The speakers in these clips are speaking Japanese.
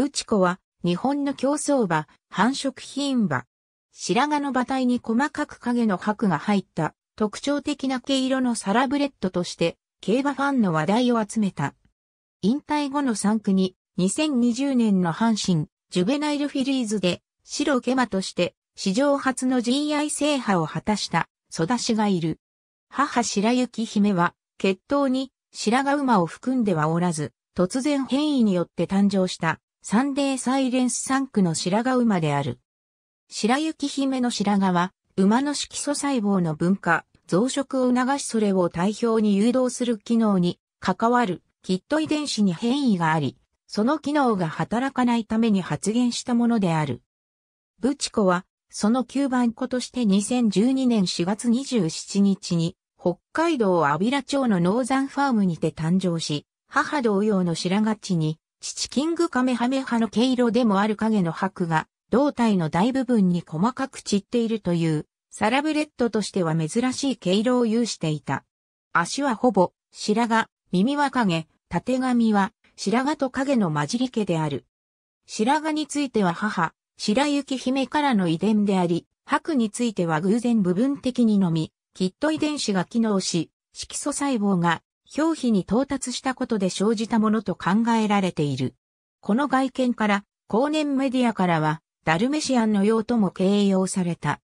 ブチコは、日本の競争馬、繁殖品馬。白髪の馬体に細かく影の白が入った特徴的な毛色のサラブレッドとして競馬ファンの話題を集めた。引退後の3区に2020年の阪神ジュベナイルフィリーズで白毛馬として史上初の GI 制覇を果たした育ちがいる。母白雪姫は血統に白髪馬を含んではおらず、突然変異によって誕生したサンデーサイレンス産区の白髪馬である。白雪姫の白髪は、馬の色素細胞の分化、増殖を促しそれを体表に誘導する機能に関わるキット遺伝子に変異があり、その機能が働かないために発現したものである。ブチコは、その9番子として2012年4月27日に、北海道阿ラ町のノーザンファームにて誕生し、母同様の白髪地に父キングカメハメハの毛色でもある影の白が、胴体の大部分に細かく散っているという、サラブレッドとしては珍しい毛色を有していた。足はほぼ、白髪、耳は影、縦髪は、白髪と影の混じり毛である。白髪については母、白雪姫からの遺伝であり、白については偶然部分的にのみ、きっと遺伝子が機能し、色素細胞が表皮に到達したことで生じたものと考えられている。この外見から、後年メディアからは、ダルメシアンの用とも形容された。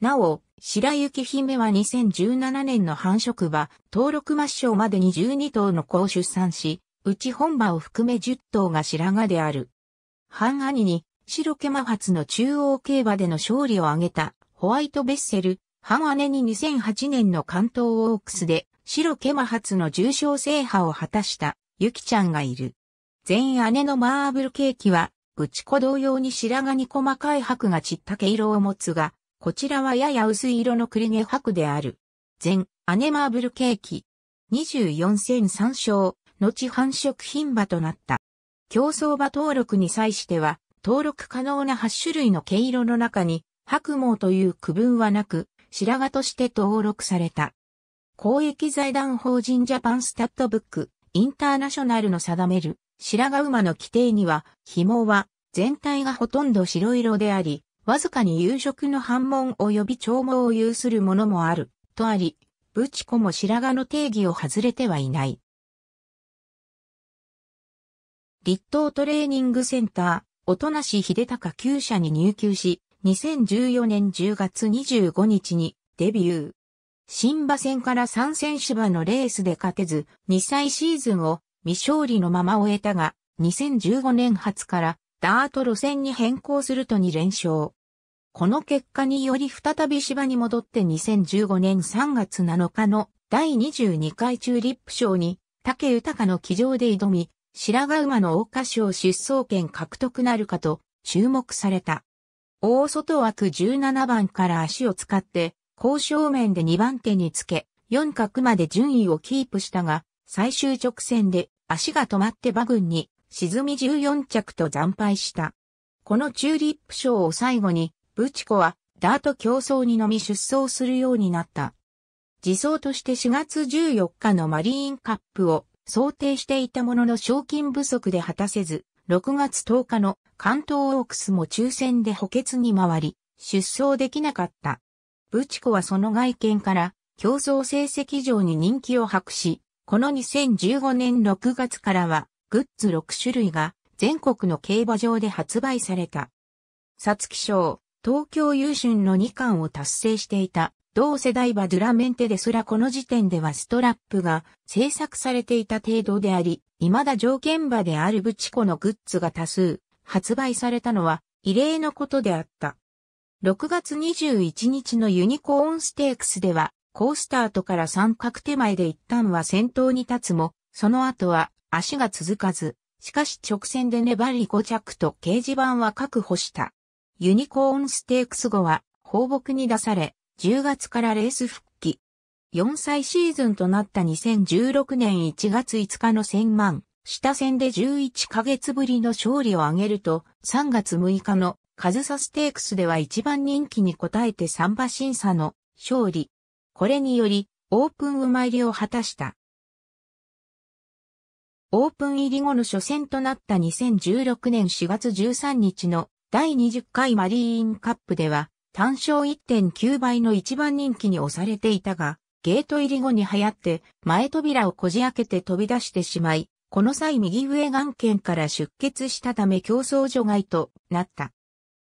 なお、白雪姫は2017年の繁殖場、登録抹消までに12頭の子を出産し、うち本場を含め10頭が白髪である。半兄に、白毛魔髪の中央競馬での勝利を挙げた、ホワイトベッセル、半姉に2008年の関東オークスで、白ケマ初の重症制覇を果たしたゆきちゃんがいる。全姉のマーブルケーキは、うち子同様に白髪に細かい白が散った毛色を持つが、こちらはやや薄い色のリ毛白である。全姉マーブルケーキ。24戦3勝、後繁殖品馬となった。競争馬登録に際しては、登録可能な8種類の毛色の中に、白毛という区分はなく、白髪として登録された。公益財団法人ジャパンスタッドブック、インターナショナルの定める、白髪馬の規定には、紐は、全体がほとんど白色であり、わずかに夕食の反問及び長毛を有するものもある、とあり、ブチコも白髪の定義を外れてはいない。立東トレーニングセンター、おとなし秀隆厩舎に入級し、2014年10月25日にデビュー。新馬戦から3戦芝のレースで勝てず、2歳シーズンを未勝利のまま終えたが、2015年初からダート路線に変更すると2連勝。この結果により再び芝に戻って2015年3月7日の第22回チューリップ賞に竹豊の騎乗で挑み、白髪馬の大歌賞出走権獲得なるかと注目された。大外枠17番から足を使って交渉面で2番手につけ、4角まで順位をキープしたが、最終直線で足が止まって馬群に沈み14着と惨敗した。このチューリップ賞を最後に、ブチコはダート競争にのみ出走するようになった。自走として4月14日のマリーンカップを想定していたものの賞金不足で果たせず、6月10日の関東オークスも抽選で補欠に回り、出走できなかった。ブチコはその外見から競争成績上に人気を博し、この2015年6月からはグッズ6種類が全国の競馬場で発売された。サツキ賞、東京優春の2冠を達成していた同世代バドゥラメンテですらこの時点ではストラップが制作されていた程度であり、未だ条件馬であるブチコのグッズが多数発売されたのは異例のことであった。6月21日のユニコーンステークスでは、ースタートから三角手前で一旦は先頭に立つも、その後は足が続かず、しかし直線で粘り5着と掲示板は確保した。ユニコーンステークス後は放牧に出され、10月からレース復帰。4歳シーズンとなった2016年1月5日の1000万、下戦で11ヶ月ぶりの勝利を挙げると、3月6日のカズサステークスでは一番人気に応えてンバ審査の勝利。これにより、オープン馬入りを果たした。オープン入り後の初戦となった2016年4月13日の第20回マリーンカップでは、単勝1.9倍の一番人気に押されていたが、ゲート入り後に流行って前扉をこじ開けて飛び出してしまい、この際右上眼圏から出血したため競争除外となった。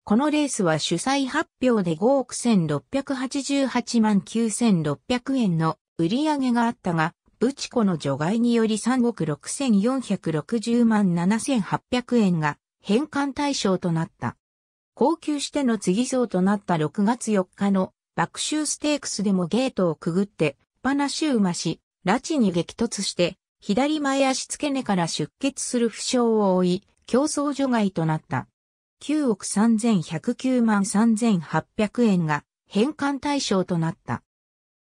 このレースは主催発表で5億1688万9600円の売り上げがあったが、ブチコの除外により3億6460万7800円が返還対象となった。高級しての次走となった6月4日の爆臭ステークスでもゲートをくぐって、パナシウマし、拉致に激突して、左前足付け根から出血する負傷を負い、競争除外となった。9億3109万3800円が返還対象となった。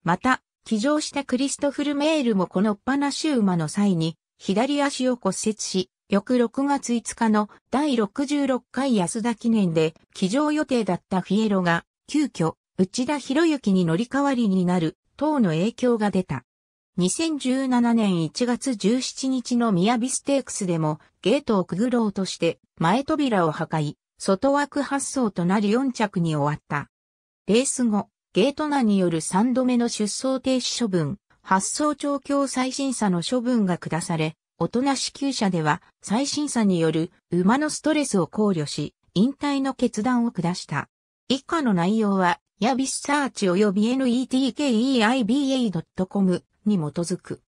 また、騎乗したクリストフル・メールもこのパナシし馬マの際に左足を骨折し、翌6月5日の第66回安田記念で騎乗予定だったフィエロが急遽内田博之に乗り換わりになる等の影響が出た。2017年1月17日の宮城ステークスでもゲートをくぐろうとして前扉を破壊、外枠発走となり4着に終わった。レース後、ゲート内による3度目の出走停止処分、発送調教再審査の処分が下され、大人支給者では再審査による馬のストレスを考慮し、引退の決断を下した。以下の内容は、ヤビスサーチ及び netkeiba.com に基づく。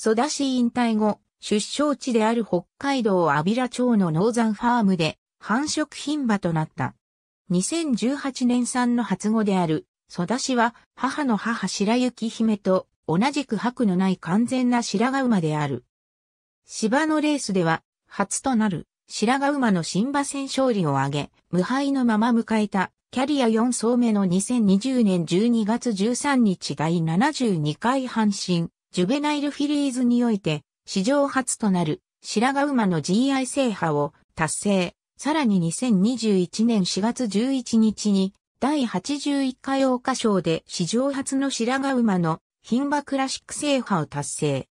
育ダ市引退後、出生地である北海道阿平町のノーザンファームで繁殖牝馬となった。2018年産の初語である、ソダシは母の母白雪姫と同じく白のない完全な白髪馬である。芝のレースでは、初となる白髪馬の新馬戦勝利を挙げ、無敗のまま迎えた、キャリア4層目の2020年12月13日第72回阪神、ジュベナイルフィリーズにおいて、史上初となる白髪馬の GI 制覇を達成。さらに2021年4月11日に、第81回桜花賞で史上初の白髪馬の牝馬クラシック制覇を達成。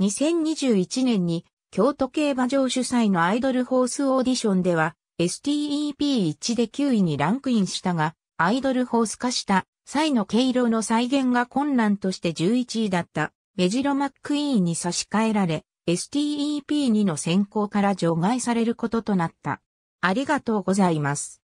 2021年に京都競馬場主催のアイドルホースオーディションでは STEP1 で9位にランクインしたが、アイドルホース化した際の経路の再現が困難として11位だったメジロマックイーンに差し替えられ、STEP2 の選考から除外されることとなった。ありがとうございます。